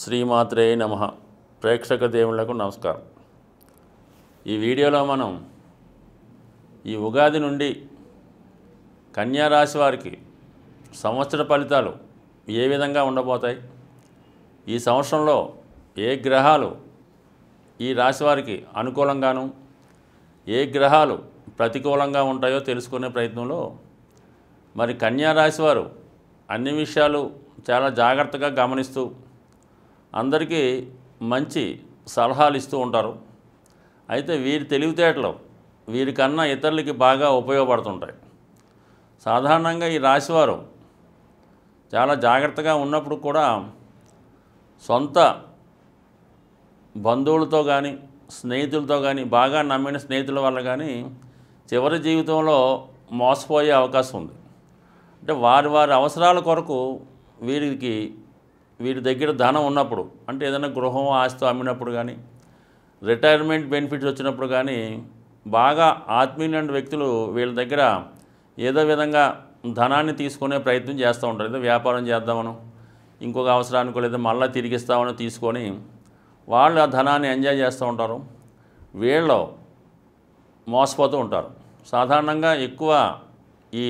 శ్రీమాత్రే నమ ప్రేక్షక దేవుళ్లకు నమస్కారం ఈ వీడియోలో మనం ఈ ఉగాది నుండి కన్యారాశి వారికి సంవత్సర ఫలితాలు ఏ విధంగా ఉండబోతాయి ఈ సంవత్సరంలో ఏ గ్రహాలు ఈ రాశి వారికి అనుకూలంగాను ఏ గ్రహాలు ప్రతికూలంగా ఉంటాయో తెలుసుకునే ప్రయత్నంలో మరి కన్యారాశి వారు అన్ని విషయాలు చాలా జాగ్రత్తగా గమనిస్తూ అందరికీ మంచి సలహాలు ఇస్తూ ఉంటారు అయితే వీరి తెలివితేటలు వీరికన్నా ఇతరులకి బాగా ఉపయోగపడుతుంటాయి సాధారణంగా ఈ రాశివారు చాలా జాగ్రత్తగా ఉన్నప్పుడు కూడా సొంత బంధువులతో కానీ స్నేహితులతో కానీ బాగా నమ్మిన స్నేహితుల వల్ల కానీ చివరి జీవితంలో మోసపోయే అవకాశం ఉంది అంటే వారి వారి అవసరాల కొరకు వీరికి వీరి దగ్గర ధనం ఉన్నప్పుడు అంటే ఏదైనా గృహం ఆస్తి అమ్మినప్పుడు కానీ రిటైర్మెంట్ బెనిఫిట్స్ వచ్చినప్పుడు కానీ బాగా ఆత్మీయులైన వ్యక్తులు వీళ్ళ దగ్గర ఏదో విధంగా ధనాన్ని తీసుకునే ప్రయత్నం చేస్తూ ఉంటారు ఏదో వ్యాపారం చేద్దామను ఇంకొక అవసరానికి లేదా మళ్ళీ తిరిగిస్తామని తీసుకొని వాళ్ళు ఆ ధనాన్ని ఎంజాయ్ చేస్తూ ఉంటారు వీళ్ళు మోసపోతూ ఉంటారు సాధారణంగా ఎక్కువ ఈ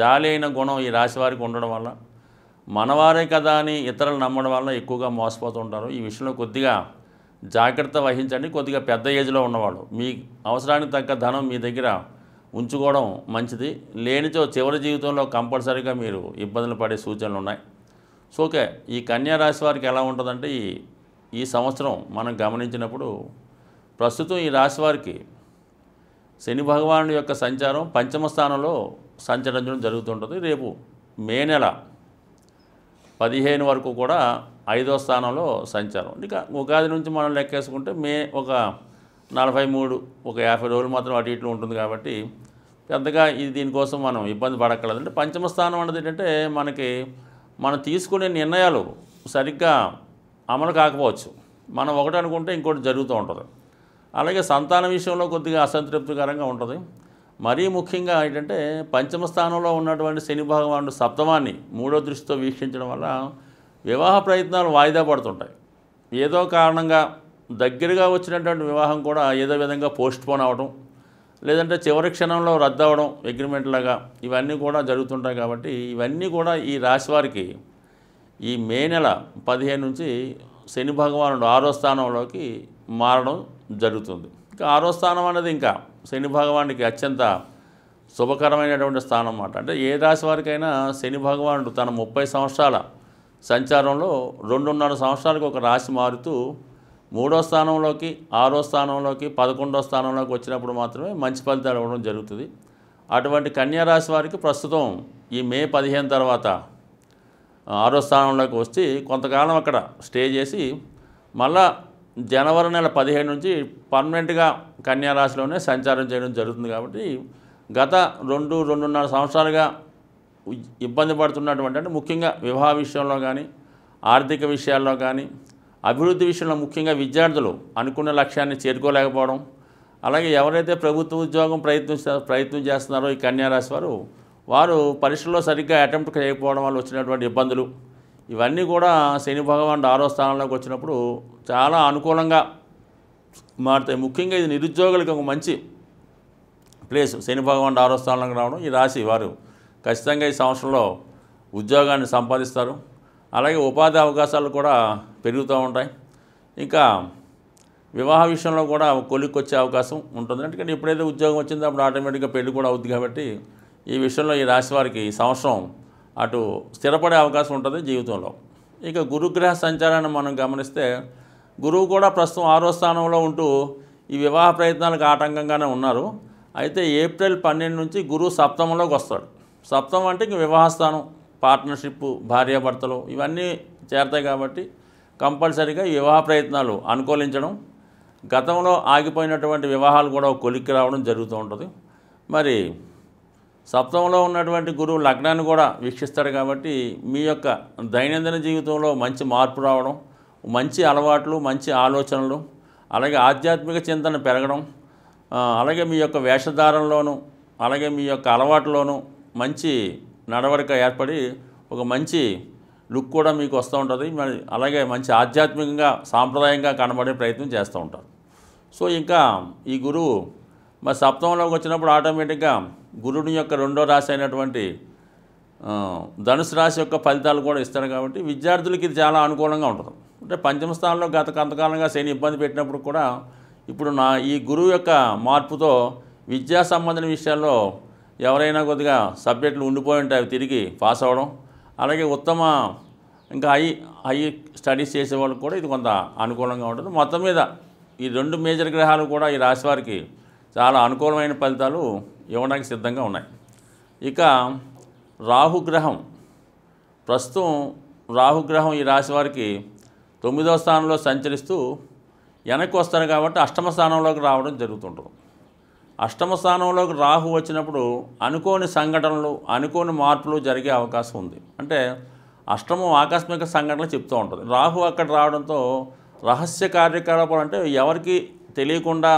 జాలి అయిన గుణం ఈ రాశి వారికి ఉండడం వల్ల మనవారే కదా అని ఇతరులు నమ్మడం వల్ల ఎక్కువగా మోసపోతూ ఉంటారు ఈ విషయంలో కొద్దిగా జాగ్రత్త వహించండి కొద్దిగా పెద్ద ఏజ్లో ఉన్నవాళ్ళు మీ అవసరానికి తగ్గ ధనం మీ దగ్గర ఉంచుకోవడం మంచిది లేనిచో చివరి జీవితంలో కంపల్సరీగా మీరు ఇబ్బందులు పడే సూచనలు ఉన్నాయి సో ఓకే ఈ కన్యా రాశి వారికి ఎలా ఉంటుందంటే ఈ ఈ సంవత్సరం మనం గమనించినప్పుడు ప్రస్తుతం ఈ రాశి వారికి శని భగవానుడి యొక్క సంచారం పంచమ స్థానంలో సంచరించడం జరుగుతుంటుంది రేపు మే నెల పదిహేను వరకు కూడా ఐదో స్థానంలో సంచారం ఇక ఉగాది నుంచి మనం లెక్కేసుకుంటే మే ఒక నలభై మూడు ఒక యాభై రోజులు మాత్రం అటు ఇటు ఉంటుంది కాబట్టి పెద్దగా ఇది దీనికోసం మనం ఇబ్బంది పడక్కలేదు అంటే పంచమ స్థానం అనేది ఏంటంటే మనకి మనం తీసుకునే నిర్ణయాలు సరిగ్గా అమలు కాకపోవచ్చు మనం ఒకటి అనుకుంటే ఇంకోటి జరుగుతూ ఉంటుంది అలాగే సంతాన విషయంలో కొద్దిగా అసంతృప్తికరంగా ఉంటుంది మరీ ముఖ్యంగా ఏంటంటే పంచమ స్థానంలో ఉన్నటువంటి శని భగవానుడు సప్తమాన్ని మూడో దృష్టితో వీక్షించడం వల్ల వివాహ ప్రయత్నాలు వాయిదా పడుతుంటాయి ఏదో కారణంగా దగ్గరగా వచ్చినటువంటి వివాహం కూడా ఏదో విధంగా పోస్ట్పోన్ అవడం లేదంటే చివరి క్షణంలో రద్దవడం అగ్రిమెంట్ లాగా ఇవన్నీ కూడా జరుగుతుంటాయి కాబట్టి ఇవన్నీ కూడా ఈ రాశి వారికి ఈ మే నెల పదిహేను నుంచి శని భగవానుడు ఆరో స్థానంలోకి మారడం జరుగుతుంది ఇంకా ఆరో స్థానం అనేది ఇంకా శని భగవానుడికి అత్యంత శుభకరమైనటువంటి స్థానం అన్నమాట అంటే ఏ రాశి వారికైనా శని భగవానుడు తన ముప్పై సంవత్సరాల సంచారంలో రెండున్నర సంవత్సరాలకు ఒక రాశి మారుతూ మూడో స్థానంలోకి ఆరో స్థానంలోకి పదకొండో స్థానంలోకి వచ్చినప్పుడు మాత్రమే మంచి ఫలితాలు ఇవ్వడం జరుగుతుంది అటువంటి కన్యా రాశి వారికి ప్రస్తుతం ఈ మే పదిహేను తర్వాత ఆరో స్థానంలోకి వచ్చి కొంతకాలం అక్కడ స్టే చేసి మళ్ళా జనవరి నెల పదిహేను నుంచి పర్మనెంట్గా కన్యారాశిలోనే సంచారం చేయడం జరుగుతుంది కాబట్టి గత రెండు రెండున్నర సంవత్సరాలుగా ఇబ్బంది పడుతున్నటువంటి అంటే ముఖ్యంగా వివాహ విషయంలో కానీ ఆర్థిక విషయాల్లో కానీ అభివృద్ధి విషయంలో ముఖ్యంగా విద్యార్థులు అనుకున్న లక్ష్యాన్ని చేరుకోలేకపోవడం అలాగే ఎవరైతే ప్రభుత్వ ఉద్యోగం ప్రయత్నిస్తా ప్రయత్నం చేస్తున్నారో ఈ కన్యారాశి వారు వారు పరీక్షల్లో సరిగ్గా అటెంప్ట్ చేయకపోవడం వల్ల వచ్చినటువంటి ఇబ్బందులు ఇవన్నీ కూడా శని భగవానుడు ఆరో స్థానంలోకి వచ్చినప్పుడు చాలా అనుకూలంగా మారుతాయి ముఖ్యంగా ఇది నిరుద్యోగులకి ఒక మంచి ప్లేస్ శని భగవానుడు ఆరో స్థానంలోకి రావడం ఈ రాశి వారు ఖచ్చితంగా ఈ సంవత్సరంలో ఉద్యోగాన్ని సంపాదిస్తారు అలాగే ఉపాధి అవకాశాలు కూడా పెరుగుతూ ఉంటాయి ఇంకా వివాహ విషయంలో కూడా కొలిక్కి వచ్చే అవకాశం ఉంటుంది ఎందుకంటే ఎప్పుడైతే ఉద్యోగం వచ్చిందో అప్పుడు ఆటోమేటిక్గా పెళ్లి కూడా అవుద్ది కాబట్టి ఈ విషయంలో ఈ రాశి వారికి సంవత్సరం అటు స్థిరపడే అవకాశం ఉంటుంది జీవితంలో ఇక గురుగ్రహ సంచారాన్ని మనం గమనిస్తే గురువు కూడా ప్రస్తుతం ఆరో స్థానంలో ఉంటూ ఈ వివాహ ప్రయత్నాలకు ఆటంకంగానే ఉన్నారు అయితే ఏప్రిల్ పన్నెండు నుంచి గురువు సప్తమంలోకి వస్తాడు సప్తమం అంటే ఇంక వివాహస్థానం పార్ట్నర్షిప్ భార్యాభర్తలు ఇవన్నీ చేరతాయి కాబట్టి కంపల్సరీగా వివాహ ప్రయత్నాలు అనుకూలించడం గతంలో ఆగిపోయినటువంటి వివాహాలు కూడా కొలిక్కి రావడం జరుగుతూ ఉంటుంది మరి సప్తంలో ఉన్నటువంటి గురువు లగ్నాన్ని కూడా వీక్షిస్తాడు కాబట్టి మీ యొక్క దైనందిన జీవితంలో మంచి మార్పు రావడం మంచి అలవాట్లు మంచి ఆలోచనలు అలాగే ఆధ్యాత్మిక చింతన పెరగడం అలాగే మీ యొక్క వేషధారంలోనూ అలాగే మీ యొక్క అలవాటులోనూ మంచి నడవడిక ఏర్పడి ఒక మంచి లుక్ కూడా మీకు వస్తూ ఉంటుంది మరి అలాగే మంచి ఆధ్యాత్మికంగా సాంప్రదాయంగా కనబడే ప్రయత్నం చేస్తూ ఉంటారు సో ఇంకా ఈ గురువు మరి సప్తమంలోకి వచ్చినప్పుడు ఆటోమేటిక్గా గురుడి యొక్క రెండో రాశి అయినటువంటి ధనుసు రాశి యొక్క ఫలితాలు కూడా ఇస్తారు కాబట్టి విద్యార్థులకి ఇది చాలా అనుకూలంగా ఉంటుంది అంటే పంచమ స్థానంలో గత కొంతకాలంగా శని ఇబ్బంది పెట్టినప్పుడు కూడా ఇప్పుడు నా ఈ గురువు యొక్క మార్పుతో విద్యా సంబంధించిన విషయాల్లో ఎవరైనా కొద్దిగా సబ్జెక్టులు ఉండిపోయి ఉంటాయి అవి తిరిగి పాస్ అవ్వడం అలాగే ఉత్తమ ఇంకా హై హై స్టడీస్ చేసే వాళ్ళకి కూడా ఇది కొంత అనుకూలంగా ఉంటుంది మొత్తం మీద ఈ రెండు మేజర్ గ్రహాలు కూడా ఈ రాశి వారికి చాలా అనుకూలమైన ఫలితాలు ఇవ్వడానికి సిద్ధంగా ఉన్నాయి ఇక రాహుగ్రహం ప్రస్తుతం రాహుగ్రహం ఈ రాశి వారికి తొమ్మిదవ స్థానంలో సంచరిస్తూ వెనక్కి వస్తారు కాబట్టి అష్టమ స్థానంలోకి రావడం జరుగుతుంటుంది అష్టమ స్థానంలోకి రాహు వచ్చినప్పుడు అనుకోని సంఘటనలు అనుకోని మార్పులు జరిగే అవకాశం ఉంది అంటే అష్టమం ఆకస్మిక సంఘటనలు చెప్తూ ఉంటుంది రాహు అక్కడ రావడంతో రహస్య కార్యకలాపాలు అంటే ఎవరికి తెలియకుండా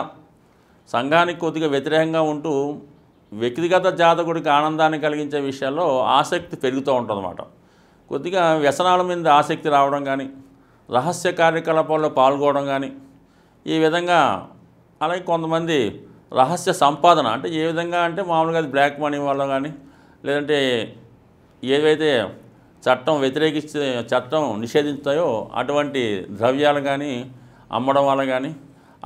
సంఘానికి కొద్దిగా వ్యతిరేకంగా ఉంటూ వ్యక్తిగత జాతకుడికి ఆనందాన్ని కలిగించే విషయాల్లో ఆసక్తి పెరుగుతూ ఉంటుందన్నమాట కొద్దిగా వ్యసనాల మీద ఆసక్తి రావడం కానీ రహస్య కార్యకలాపాల్లో పాల్గొనడం కానీ ఈ విధంగా అలాగే కొంతమంది రహస్య సంపాదన అంటే ఏ విధంగా అంటే మామూలుగా అది బ్లాక్ మనీ వల్ల కానీ లేదంటే ఏవైతే చట్టం వ్యతిరేకిస్తే చట్టం నిషేధిస్తాయో అటువంటి ద్రవ్యాలు కానీ అమ్మడం వల్ల కానీ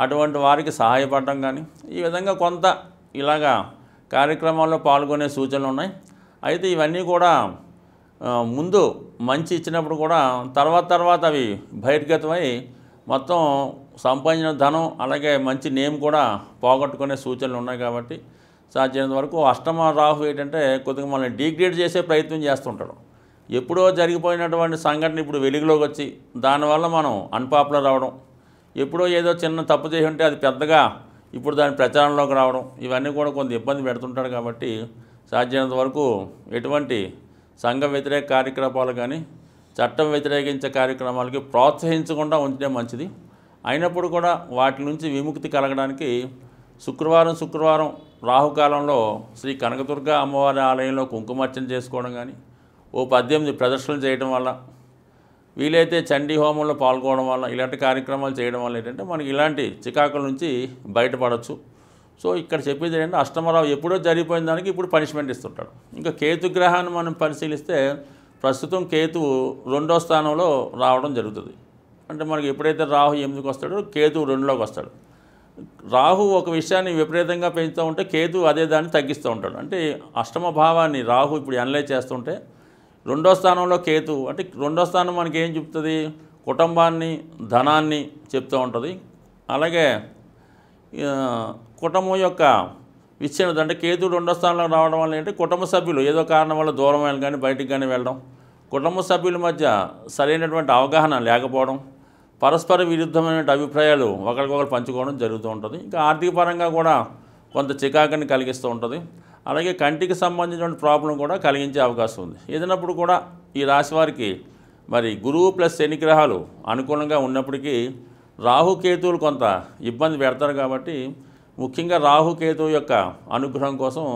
అటువంటి వారికి సహాయపడటం కానీ ఈ విధంగా కొంత ఇలాగా కార్యక్రమాల్లో పాల్గొనే సూచనలు ఉన్నాయి అయితే ఇవన్నీ కూడా ముందు మంచి ఇచ్చినప్పుడు కూడా తర్వాత తర్వాత అవి బహిర్గతమై మొత్తం సంపాదించిన ధనం అలాగే మంచి నేమ్ కూడా పోగొట్టుకునే సూచనలు ఉన్నాయి కాబట్టి సాధ్యమైనంత వరకు అష్టమ రాహు ఏంటంటే కొద్దిగా మనల్ని డిగ్రేడ్ చేసే ప్రయత్నం చేస్తుంటాడు ఎప్పుడో జరిగిపోయినటువంటి సంఘటన ఇప్పుడు వెలుగులోకి వచ్చి దానివల్ల మనం అన్పాపులర్ అవడం ఎప్పుడో ఏదో చిన్న తప్పు చేసి ఉంటే అది పెద్దగా ఇప్పుడు దాని ప్రచారంలోకి రావడం ఇవన్నీ కూడా కొంత ఇబ్బంది పెడుతుంటాడు కాబట్టి సాధ్యమైనంత వరకు ఎటువంటి సంఘ వ్యతిరేక కార్యకలాపాలు కానీ చట్టం వ్యతిరేకించే కార్యక్రమాలకి ప్రోత్సహించకుండా ఉంచడం మంచిది అయినప్పుడు కూడా వాటి నుంచి విముక్తి కలగడానికి శుక్రవారం శుక్రవారం రాహుకాలంలో శ్రీ కనకదుర్గ అమ్మవారి ఆలయంలో కుంకుమార్చన చేసుకోవడం కానీ ఓ పద్యం ప్రదర్శనలు చేయడం వల్ల వీలైతే చండీ హోమంలో పాల్గొనడం వల్ల ఇలాంటి కార్యక్రమాలు చేయడం వల్ల ఏంటంటే మనకి ఇలాంటి చికాకుల నుంచి బయటపడవచ్చు సో ఇక్కడ చెప్పేది ఏంటంటే అష్టమరావు ఎప్పుడో జరిగిపోయిన దానికి ఇప్పుడు పనిష్మెంట్ ఇస్తుంటాడు ఇంకా కేతు గ్రహాన్ని మనం పరిశీలిస్తే ప్రస్తుతం కేతు రెండో స్థానంలో రావడం జరుగుతుంది అంటే మనకి ఎప్పుడైతే రాహు ఎనిమిదికి వస్తాడో కేతు రెండులోకి వస్తాడు రాహు ఒక విషయాన్ని విపరీతంగా పెంచుతూ ఉంటే కేతు అదే దాన్ని తగ్గిస్తూ ఉంటాడు అంటే అష్టమ భావాన్ని రాహు ఇప్పుడు అనలైజ్ చేస్తుంటే రెండో స్థానంలో కేతు అంటే రెండో స్థానం మనకి ఏం చెప్తుంది కుటుంబాన్ని ధనాన్ని చెప్తూ ఉంటుంది అలాగే కుటుంబం యొక్క విచ్ఛిన్నత అంటే కేతు రెండో స్థానంలో రావడం వల్ల ఏంటంటే కుటుంబ సభ్యులు ఏదో కారణం వల్ల దూరం వెళ్ళి కానీ బయటికి కానీ వెళ్ళడం కుటుంబ సభ్యుల మధ్య సరైనటువంటి అవగాహన లేకపోవడం పరస్పర విరుద్ధమైన అభిప్రాయాలు ఒకరికొకరు పంచుకోవడం జరుగుతూ ఉంటుంది ఇంకా ఆర్థిక పరంగా కూడా కొంత చికాకుని కలిగిస్తూ ఉంటుంది అలాగే కంటికి సంబంధించినటువంటి ప్రాబ్లం కూడా కలిగించే అవకాశం ఉంది ఏదైనప్పుడు కూడా ఈ రాశి వారికి మరి గురువు ప్లస్ శని గ్రహాలు అనుకూలంగా ఉన్నప్పటికీ రాహుకేతువులు కొంత ఇబ్బంది పెడతారు కాబట్టి ముఖ్యంగా రాహుకేతువు యొక్క అనుగ్రహం కోసం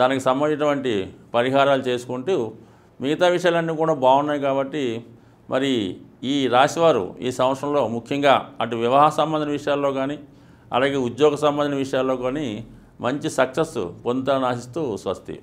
దానికి సంబంధించినటువంటి పరిహారాలు చేసుకుంటూ మిగతా విషయాలన్నీ కూడా బాగున్నాయి కాబట్టి మరి ఈ రాశివారు ఈ సంవత్సరంలో ముఖ్యంగా అటు వివాహ సంబంధం విషయాల్లో కానీ అలాగే ఉద్యోగ సంబంధం విషయాల్లో కానీ మంచి సక్సెస్ పొందుతానని ఆశిస్తూ స్వస్తి